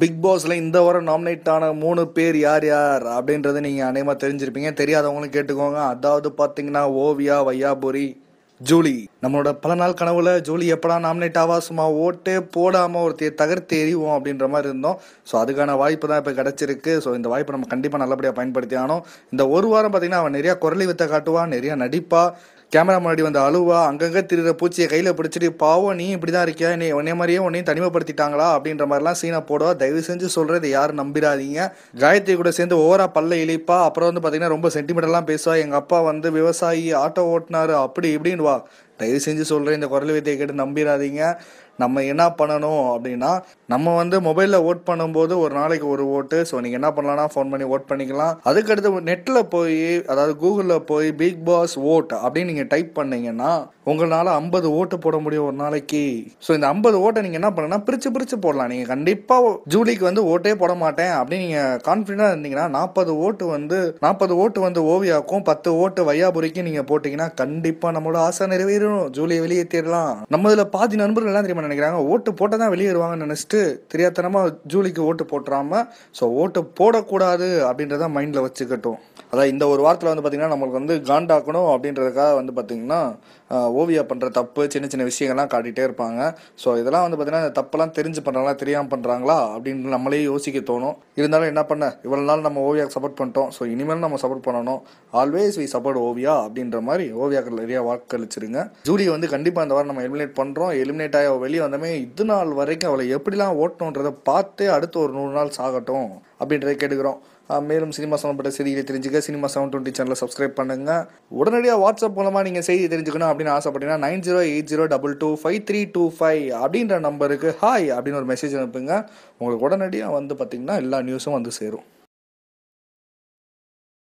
big பாஸில் இந்த வாரம் நாமினேட் ஆன மூணு பேர் யார் யார் அப்படின்றது நீங்கள் அநேகமாக தெரிஞ்சிருப்பீங்க தெரியாதவங்களும் கேட்டுக்கோங்க அதாவது பாத்தீங்கன்னா ஓவியா வையாபுரி ஜூலி நம்மளோட பல நாள் கனவுல ஜூலி எப்படா நாமினேட் ஆவா சும்மா ஓட்டே போடாமல் ஒருத்தையை தகர்த்து எறிவோம் அப்படின்ற மாதிரி இருந்தோம் ஸோ அதுக்கான வாய்ப்பு தான் இப்போ கிடச்சிருக்கு ஸோ இந்த வாய்ப்பை நம்ம கண்டிப்பாக நல்லபடியாக பயன்படுத்தி ஆனோம் இந்த ஒரு வாரம் பார்த்தீங்கன்னா அவன் நிறையா குரலி வித்த காட்டுவான் நிறையா நடிப்பா கேமரா முன்னாடி வந்த அழுவா அங்கங்கே திருகிற பூச்சியை கையில் பிடிச்சிட்டு பாவம் நீ இப்படி தான் இருக்கியா நீ உன்னே மாதிரியே உன்னையும் தனிமைப்படுத்திட்டாங்களா அப்படின்ற மாதிரிலாம் சீனை போடுவா தயவு செஞ்சு சொல்கிறது யாரும் நம்பிடாதீங்க காயத்ரி கூட சேர்ந்து ஓவரா பல்ல இழிப்பா அப்புறம் வந்து பார்த்தீங்கன்னா ரொம்ப சென்டிமெண்டெல்லாம் பேசுவா எங்கள் அப்பா வந்து விவசாயி ஆட்டோ ஓட்டினார் அப்படி இப்படின்னு வா தயவு செஞ்சு சொல்கிறேன் இந்த குரல் வித்தியை கேட்டு நம்பிடாதீங்க நம்ம என்ன பண்ணணும் அப்படின்னா நம்ம வந்து மொபைலில் ஓட் பண்ணும்போது ஒரு நாளைக்கு ஒரு ஓட்டு ஸோ நீங்கள் என்ன பண்ணலாம்னா ஃபோன் பண்ணி ஓட் பண்ணிக்கலாம் அதுக்கடுத்து நெட்டில் போய் அதாவது கூகுளில் போய் பிக் பாஸ் ஓட் அப்படின்னு நீங்கள் டைப் பண்ணீங்கன்னா உங்களால் ஐம்பது ஓட்டு போட முடியும் ஒரு நாளைக்கு ஸோ இந்த ஐம்பது ஓட்டை நீங்கள் என்ன பண்ணுங்கன்னா பிரித்து பிரித்து போடலாம் நீங்கள் கண்டிப்பாக ஜூலிக்கு வந்து ஓட்டே போட மாட்டேன் அப்படின்னு நீங்கள் கான்ஃபிடண்டாக இருந்தீங்கன்னா நாற்பது ஓட்டு வந்து நாற்பது ஓட்டு வந்து ஓவியாக்கும் பத்து ஓட்டு வையாபுரிக்கும் நீங்கள் போட்டிங்கன்னா கண்டிப்பாக நம்மளோட ஆசை நிறைவேறும் எல்லாரும் ஜூலியை தேடலாம் நம்ம இதில் பாதி நண்பர்கள் எல்லாம் தெரியுமா நினைக்கிறாங்க ஓட்டு போட்டால் தான் வெளியே வருவாங்கன்னு நினச்சிட்டு தெரியாதனமாக ஜூலிக்கு ஓட்டு போட்டுறாம ஸோ ஓட்டு போடக்கூடாது அப்படின்றத மைண்டில் வச்சுக்கட்டும் அதான் இந்த ஒரு வாரத்தில் வந்து பார்த்திங்கன்னா நம்மளுக்கு வந்து காண்டாக்கணும் அப்படின்றதுக்காக வந்து பார்த்திங்கன்னா ஓவியா பண்ணுற தப்பு சின்ன சின்ன விஷயங்கள்லாம் காட்டிகிட்டே இருப்பாங்க ஸோ இதெல்லாம் வந்து பார்த்திங்கன்னா இந்த தப்பெல்லாம் தெரிஞ்சு பண்ணுறாங்களா தெரியாமல் பண்ணுறாங்களா அப்படின்னு நம்மளே யோசிக்க தோணும் இருந்தாலும் என்ன பண்ண இவ்வளோ நாள் நம்ம ஓவியாக்கு சப்போர்ட் பண்ணிட்டோம் ஸோ இனிமேல் நம்ம சப்போர்ட் பண்ணணும் ஆல்வேஸ் வி சப்போர்ட் ஓவியா அப்படின்ற மாதிரி ஓவியாக்கள் நிறையா வாக்களிச்சிருங்க ஜூலியை வந்து கண்டிப்பாக அந்த வாரம் நம்ம எலிமினேட் பண்ணுறோம் எலிமினேட் ஆகி வெளியே வந்தமே இது நாள் வரைக்கும் அவளை எப்படிலாம் ஓட்டணுன்றதை பார்த்தே அடுத்து ஒரு நூறு நாள் சாகட்டும் அப்படின்றத கேட்டுக்கிறோம் மேலும் சினிமா சம்மந்தப்பட்ட செய்திகளை தெரிஞ்சுக்க சினிமா செவன் டுவெண்ட்டி சேனலை சப்ஸ்கிரைப் பண்ணுங்கள் உடனடியாக வாட்ஸ்அப் மூலமாக நீங்கள் செய்தி தெரிஞ்சுக்கணும் அப்படின்னு ஆசைப்பட்டீங்கன்னா nine zero eight zero double two five three two five அப்படின்ற நம்பருக்கு ஹாய் அப்படின்னு ஒரு மெசேஜ் அனுப்புங்க உங்களுக்கு உடனடியாக வந்து பார்த்திங்கன்னா எல்லா நியூஸும் வந்து சேரும்